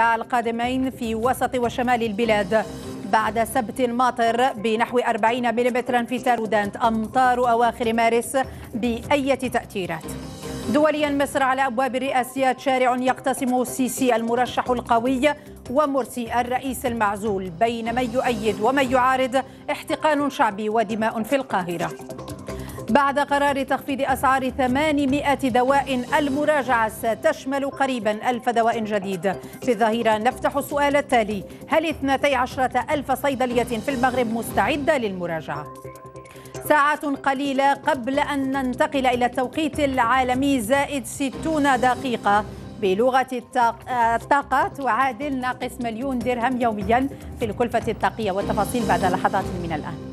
القادمين في وسط وشمال البلاد بعد سبت ماطر بنحو 40 ملم في تارودانت أمطار أواخر مارس بأية تأثيرات دوليا مصر على أبواب الرئاسيات شارع يقتسم السيسي المرشح القوي ومرسي الرئيس المعزول بين من يؤيد ومن يعارض احتقان شعبي ودماء في القاهرة بعد قرار تخفيض أسعار 800 دواء المراجعة ستشمل قريبا ألف دواء جديد في الظهيرة نفتح السؤال التالي هل 12 ألف صيدلية في المغرب مستعدة للمراجعة؟ ساعات قليلة قبل أن ننتقل إلى التوقيت العالمي زائد 60 دقيقة بلغة الطاقة تعادل ناقص مليون درهم يوميا في الكلفة الطاقية والتفاصيل بعد لحظات من الآن.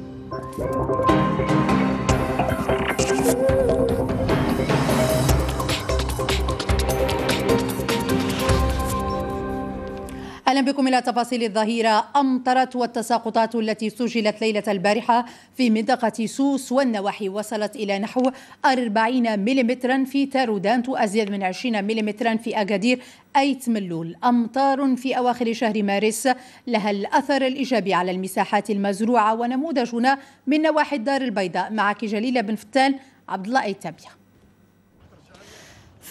اهلا بكم الى تفاصيل الظهيره امطرت والتساقطات التي سجلت ليله البارحه في منطقه سوس والنواحي وصلت الى نحو 40 ملم في تارودانت وازيد من 20 ملم في اكادير ايت ملول امطار في اواخر شهر مارس لها الاثر الايجابي على المساحات المزروعه ونموذجنا من نواحي الدار البيضاء معك جليله بن فتان عبد الله ايتابيه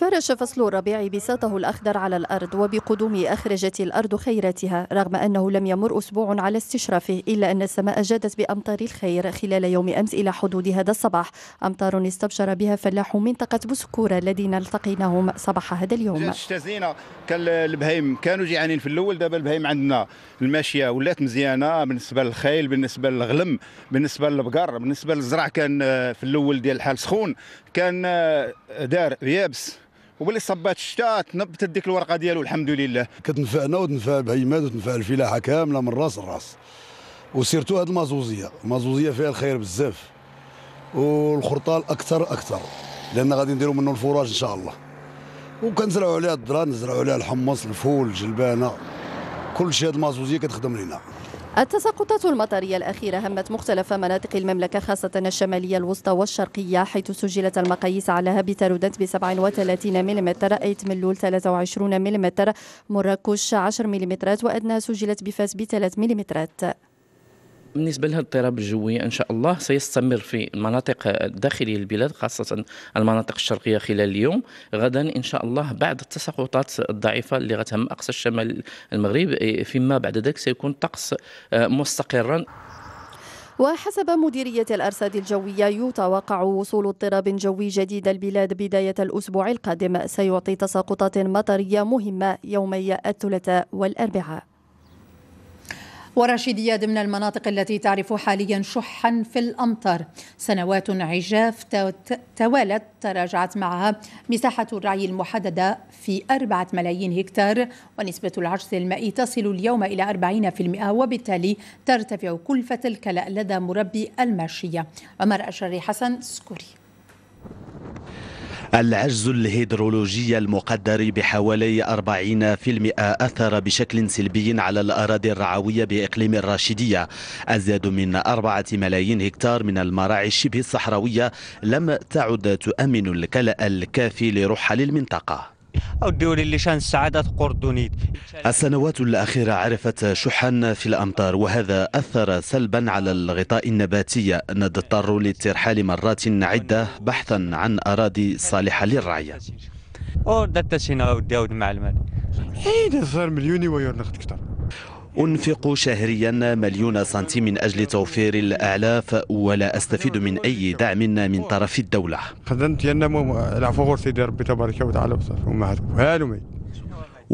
فرش فصل الربيع بساطه الأخضر على الأرض وبقدوم أخرجة الأرض خيراتها رغم أنه لم يمر أسبوع على استشرافه إلا أن السماء جادت بأمطار الخير خلال يوم أمس إلى حدود هذا الصباح أمطار استبشر بها فلاحو منطقة بسكورة الذين التقيناهم صباح هذا اليوم اشتزينا كالبهيم كانوا جيعانين في الأول دابا البهيم عندنا الماشية ولات مزيانة بالنسبة للخيل بالنسبة للغلم بالنسبة للبقر بالنسبة للزرع كان آه، في الأول ديال الحال سخون كان آه، دار يابس وبلي صبات الشتاء تنبتت ديك الورقه ديالو الحمد لله كتنفعنا وتنفع بهيمات وتنفع الفلاحه كامله من راس لراس وسيرتو هاد المازوزيه المازوزيه فيها الخير بزاف والخرطال اكثر اكثر لان غادي نديروا منه الفراش ان شاء الله وكنزرعوا عليها الدران نزرعوا عليها الحمص الفول الجلبانه كل شيء هاد المازوزيه كتخدم لينا التساقطات المطرية الأخيرة همت مختلف مناطق المملكة خاصة الشمالية الوسطى والشرقية حيث سجلت المقاييس على هابيتا رودنت ب 37 ملم أيت ملول 23 ملم مراكش 10 ملم وأدنى سجلت بفاس ب 3 ملم بالنسبة لهذا الاضطراب الجوي إن شاء الله سيستمر في المناطق الداخلية للبلاد خاصة المناطق الشرقية خلال اليوم غدا إن شاء الله بعد التساقطات الضعيفة اللي غتهم أقصى الشمال المغرب إيه، فيما بعد ذلك سيكون طقس آه، مستقرا وحسب مديرية الأرصاد الجوية يتوقع وصول اضطراب جوي جديد البلاد بداية الأسبوع القادم سيعطي تساقطات مطرية مهمة يومي الثلاثاء والأربعاء ورشيدية ضمن المناطق التي تعرف حاليا شحا في الأمطار سنوات عجاف توالت تراجعت معها مساحة الرعي المحددة في أربعة ملايين هكتار ونسبة العجز المائي تصل اليوم إلى 40% وبالتالي ترتفع كلفة الكلاء لدى مربي الماشية عمر أشري حسن سكوري العجز الهيدرولوجي المقدر بحوالي 40% أثر بشكل سلبي على الأراضي الرعوية بإقليم الراشدية أزيد من أربعة ملايين هكتار من المراعي الشبه الصحراوية لم تعد تؤمن الكلاء الكافي لرحل المنطقة أو الدوري اللي شان السعادة قردونيد السنوات الأخيرة عرفت شحا في الأمطار وهذا أثر سلبا على الغطاء النباتي نضطر للترحال مرات عدة بحثا عن أراضي صالحة للرعية أو دتسينا أو وداود مع المال إيه صار مليوني ويور نخت كتر أنفق شهريا مليون سنتيم من أجل توفير الأعلاف ولا أستفيد من أي دعم من طرف الدولة خدمت العفو سيدي ربي تبارك وتعالى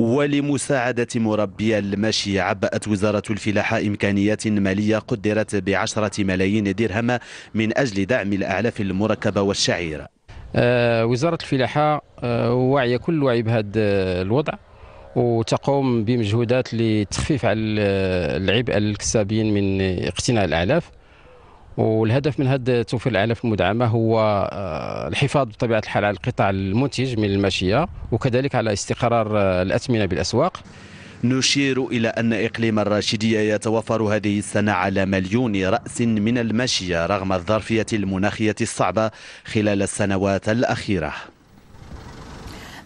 ولمساعدة مربي المشي عبأت وزارة الفلاحة إمكانيات مالية قدرت بعشرة ملايين درهم من أجل دعم الأعلاف المركبة والشعير آه، وزارة الفلاحة آه، واعية كل وعي بهذا الوضع وتقوم بمجهودات لتخفيف على العبء الكسابيين الكسابين من اقتناء الاعلاف والهدف من هذا توفير الاعلاف المدعمه هو آه، الحفاظ بطبيعه الحال على القطاع المنتج من الماشيه وكذلك على استقرار آه، الاثمنه بالاسواق نشير إلى أن إقليم الراشدية يتوفر هذه السنة على مليون رأس من الماشية رغم الظرفية المناخية الصعبة خلال السنوات الأخيرة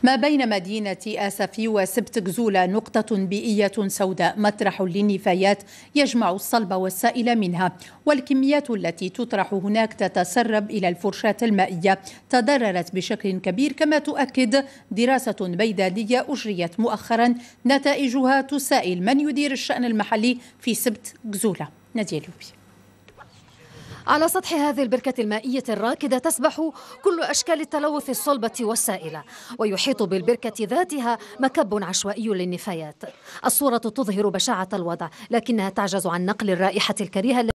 ما بين مدينة آسفي وسبت جزولة نقطة بيئية سوداء مطرح للنفايات يجمع الصلب والسائل منها والكميات التي تطرح هناك تتسرب إلى الفرشاة المائية تضررت بشكل كبير كما تؤكد دراسة ميدانية أجريت مؤخرا نتائجها تسائل من يدير الشأن المحلي في سبت جزولة نادية لوبي على سطح هذه البركة المائية الراكدة تسبح كل أشكال التلوث الصلبة والسائلة ويحيط بالبركة ذاتها مكب عشوائي للنفايات الصورة تظهر بشاعة الوضع لكنها تعجز عن نقل الرائحة الكريهة